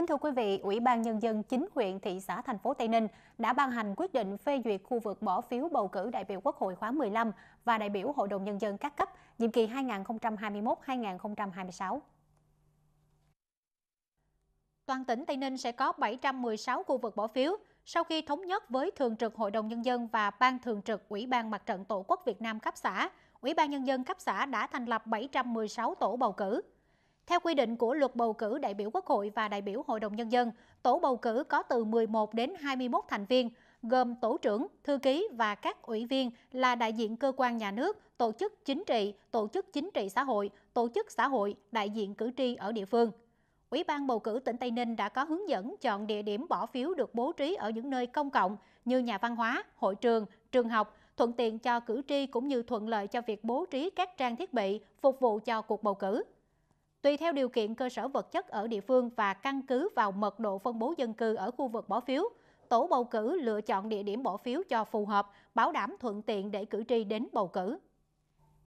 Kính thưa quý vị, Ủy ban Nhân dân 9 huyện, thị xã, thành phố Tây Ninh đã ban hành quyết định phê duyệt khu vực bỏ phiếu bầu cử đại biểu Quốc hội khóa 15 và đại biểu Hội đồng Nhân dân các cấp, nhiệm kỳ 2021-2026. Toàn tỉnh Tây Ninh sẽ có 716 khu vực bỏ phiếu. Sau khi thống nhất với Thường trực Hội đồng Nhân dân và Ban Thường trực Ủy ban Mặt trận Tổ quốc Việt Nam cấp xã, Ủy ban Nhân dân cấp xã đã thành lập 716 tổ bầu cử. Theo quy định của luật bầu cử đại biểu Quốc hội và đại biểu Hội đồng Nhân dân, tổ bầu cử có từ 11 đến 21 thành viên, gồm tổ trưởng, thư ký và các ủy viên là đại diện cơ quan nhà nước, tổ chức chính trị, tổ chức chính trị xã hội, tổ chức xã hội, đại diện cử tri ở địa phương. Ủy ban bầu cử tỉnh Tây Ninh đã có hướng dẫn chọn địa điểm bỏ phiếu được bố trí ở những nơi công cộng như nhà văn hóa, hội trường, trường học, thuận tiện cho cử tri cũng như thuận lợi cho việc bố trí các trang thiết bị phục vụ cho cuộc bầu cử tùy theo điều kiện cơ sở vật chất ở địa phương và căn cứ vào mật độ phân bố dân cư ở khu vực bỏ phiếu, tổ bầu cử lựa chọn địa điểm bỏ phiếu cho phù hợp, bảo đảm thuận tiện để cử tri đến bầu cử.